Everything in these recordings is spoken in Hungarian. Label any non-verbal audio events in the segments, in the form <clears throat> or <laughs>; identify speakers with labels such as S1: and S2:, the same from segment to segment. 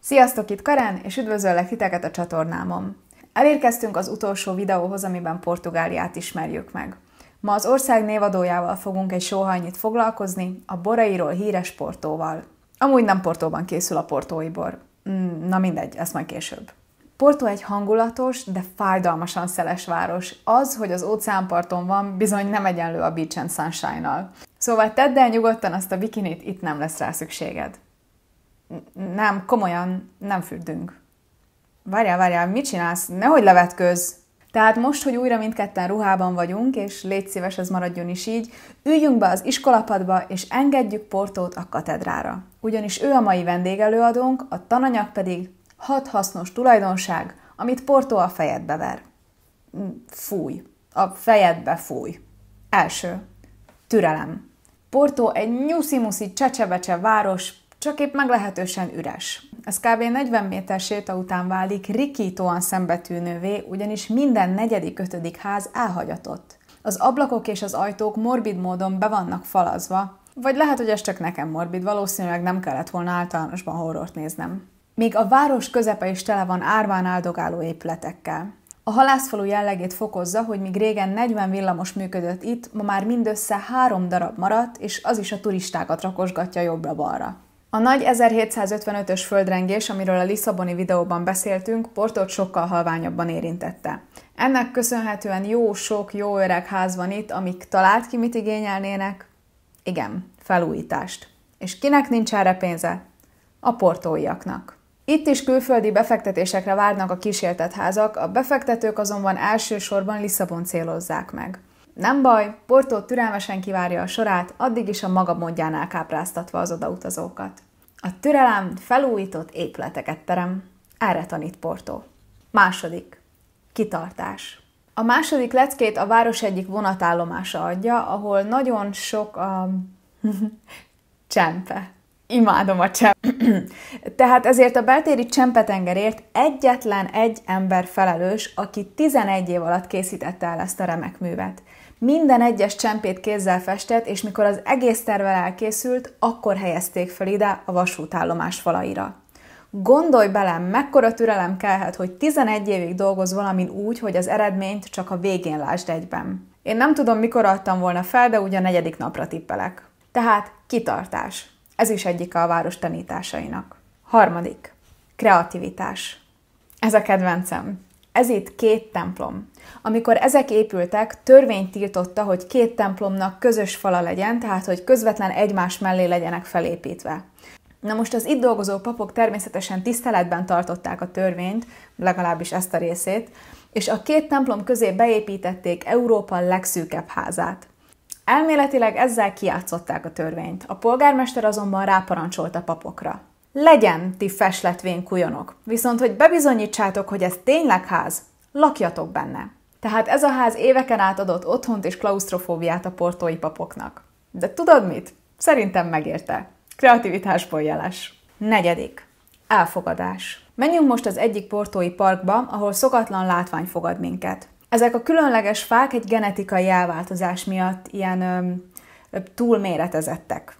S1: Sziasztok, itt Karen, és üdvözöllek titeket a csatornámon. Elérkeztünk az utolsó videóhoz, amiben Portugáliát ismerjük meg. Ma az ország névadójával fogunk egy sóhajnyit foglalkozni, a borairól híres portóval. Amúgy nem portóban készül a portói bor. Mm, na mindegy, ez majd később. Porto egy hangulatos, de fájdalmasan szeles város. Az, hogy az óceánparton van, bizony nem egyenlő a Beach and Sunshine-nal. Szóval tedd el nyugodtan azt a bikinit, itt nem lesz rá szükséged. Nem, komolyan, nem fürdünk. Várjál, várjál, mit csinálsz? Nehogy levetköz. Tehát most, hogy újra mindketten ruhában vagyunk, és légy szíves, ez maradjon is így, üljünk be az iskolapadba, és engedjük Portót a katedrára. Ugyanis ő a mai vendégelőadónk, a tananyag pedig Hat hasznos tulajdonság, amit Porto a fejedbe ver. Mm, fúj. A fejedbe fúj. Első. Türelem. Porto egy nyuszi-muszi csecsebecse város, csak épp meglehetősen üres. Ez kb. 40 méter séta után válik rikítóan szembetűnővé, ugyanis minden negyedik, ötödik ház elhagyatott. Az ablakok és az ajtók morbid módon be vannak falazva, vagy lehet, hogy ez csak nekem morbid, valószínűleg nem kellett volna általánosban horrort néznem. Még a város közepe is tele van árván áldogáló épületekkel. A halászfalu jellegét fokozza, hogy míg régen 40 villamos működött itt, ma már mindössze három darab maradt, és az is a turistákat rakosgatja jobbra-balra. A nagy 1755-ös földrengés, amiről a Lisszaboni videóban beszéltünk, Portot sokkal halványabban érintette. Ennek köszönhetően jó sok jó öreg ház van itt, amik talált ki mit igényelnének? Igen, felújítást. És kinek nincs erre pénze? A portóiaknak. Itt is külföldi befektetésekre várnak a kísértetházak, a befektetők azonban elsősorban Lisszabon célozzák meg. Nem baj, Portó türelmesen kivárja a sorát, addig is a maga módjánál elkápráztatva az odautazókat. A türelem felújított épületeket terem. Erre tanít Portó. Második. Kitartás. A második leckét a város egyik vonatállomása adja, ahol nagyon sok a... <laughs> csempe. Imádom a csemp. <clears throat> Tehát ezért a beltéri csempetengerért egyetlen egy ember felelős, aki 11 év alatt készítette el ezt a remek művet. Minden egyes csempét kézzel festett, és mikor az egész tervel elkészült, akkor helyezték fel ide a vasútállomás falaira. Gondolj bele, mekkora türelem kellhet, hogy 11 évig dolgoz valamin úgy, hogy az eredményt csak a végén lásd egyben. Én nem tudom, mikor adtam volna fel, de ugye a negyedik napra tippelek. Tehát kitartás. Ez is egyik a város tanításainak. Harmadik. Kreativitás. Ez a kedvencem. Ez itt két templom. Amikor ezek épültek, törvény tiltotta, hogy két templomnak közös fala legyen, tehát hogy közvetlen egymás mellé legyenek felépítve. Na most az itt dolgozó papok természetesen tiszteletben tartották a törvényt, legalábbis ezt a részét, és a két templom közé beépítették Európa legszűkebb házát. Elméletileg ezzel kiátszották a törvényt. A polgármester azonban ráparancsolt a papokra. Legyen, ti fesletvén kujonok, viszont hogy bebizonyítsátok, hogy ez tényleg ház, lakjatok benne. Tehát ez a ház éveken át adott otthont és klaustrofóbiát a portói papoknak. De tudod mit? Szerintem megérte. Kreativitásból jeles. Negyedik. Elfogadás. Menjünk most az egyik portói parkba, ahol szokatlan látvány fogad minket. Ezek a különleges fák egy genetikai elváltozás miatt ilyen ö, túlméretezettek,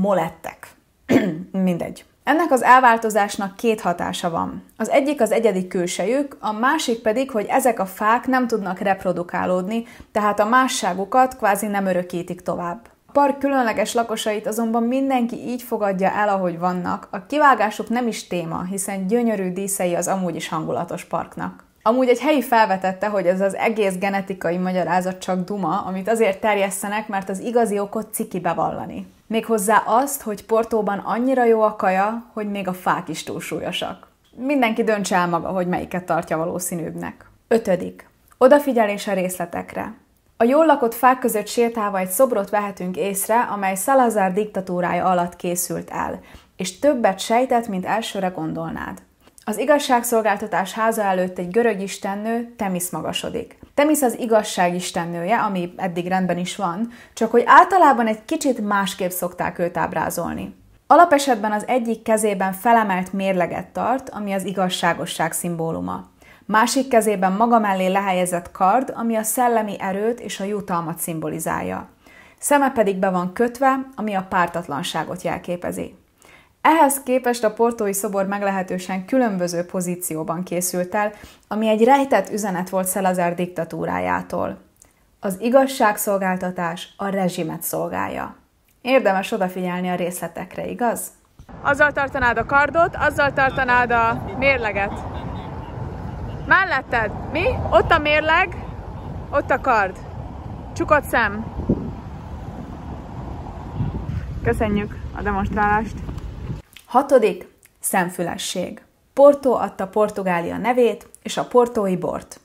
S1: molettek, <clears throat> mindegy. Ennek az elváltozásnak két hatása van. Az egyik az egyedi külsejük, a másik pedig, hogy ezek a fák nem tudnak reprodukálódni, tehát a másságukat kvázi nem örökítik tovább. A park különleges lakosait azonban mindenki így fogadja el, ahogy vannak. A kivágásuk nem is téma, hiszen gyönyörű díszei az amúgy is hangulatos parknak. Amúgy egy helyi felvetette, hogy ez az egész genetikai magyarázat csak duma, amit azért terjesztenek, mert az igazi okot ciki bevallani. Méghozzá azt, hogy Portóban annyira jó a kaja, hogy még a fák is túlsúlyosak. Mindenki döntse el maga, hogy melyiket tartja valószínűbbnek. Ötödik. Odafigyelés a részletekre. A jól lakott fák között sétálva egy szobrot vehetünk észre, amely Salazar diktatúrája alatt készült el, és többet sejtett, mint elsőre gondolnád. Az igazságszolgáltatás háza előtt egy görög istennő Temisz magasodik. Temisz az igazság istennője, ami eddig rendben is van, csak hogy általában egy kicsit másképp szokták őt ábrázolni. Alapesetben az egyik kezében felemelt mérleget tart, ami az igazságosság szimbóluma. Másik kezében maga mellé lehelyezett kard, ami a szellemi erőt és a jutalmat szimbolizálja. Szeme pedig be van kötve, ami a pártatlanságot jelképezi. Ehhez képest a portói szobor meglehetősen különböző pozícióban készült el, ami egy rejtett üzenet volt Szelazár diktatúrájától. Az igazságszolgáltatás a rezsimet szolgálja. Érdemes odafigyelni a részletekre, igaz? Azzal tartanád a kardot, azzal tartanád a mérleget. Melletted, mi? Ott a mérleg, ott a kard. Csukott szem. Köszönjük a demonstrálást! Hatodik, szemfülesség. Porto adta Portugália nevét és a portói bort.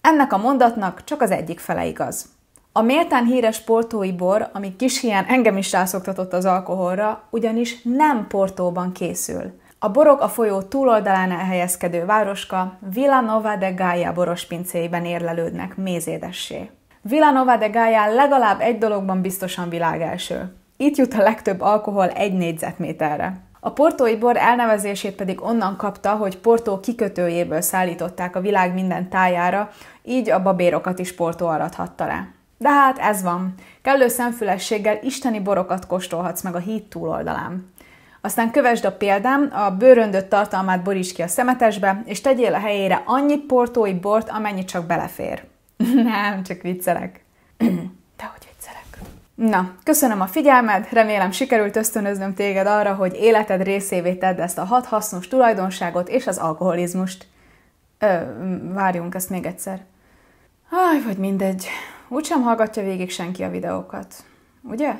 S1: Ennek a mondatnak csak az egyik fele igaz. A méltán híres portói bor, ami kis hiány engem is rászoktatott az alkoholra, ugyanis nem portóban készül. A borok a folyó túloldalán elhelyezkedő városka Villanova de Gaia borospincéiben érlelődnek mézédessé. Villanova de Gaia legalább egy dologban biztosan világelső. Itt jut a legtöbb alkohol egy négyzetméterre. A portói bor elnevezését pedig onnan kapta, hogy Portó kikötőjéből szállították a világ minden tájára, így a babérokat is Portó arathatta le. De hát ez van. Kellő szemfülességgel isteni borokat kóstolhatsz meg a híd túloldalán. Aztán kövesd a példám, a bőröndöt tartalmát boríts ki a szemetesbe, és tegyél a helyére annyi portói bort, amennyi csak belefér. <laughs> Nem, csak viccelek. De <clears throat> hogy Na, köszönöm a figyelmed, remélem sikerült ösztönöznöm téged arra, hogy életed részévé tedd ezt a hat hasznos tulajdonságot és az alkoholizmust. Ö, várjunk ezt még egyszer. Aj, vagy mindegy. Úgysem hallgatja végig senki a videókat. Ugye?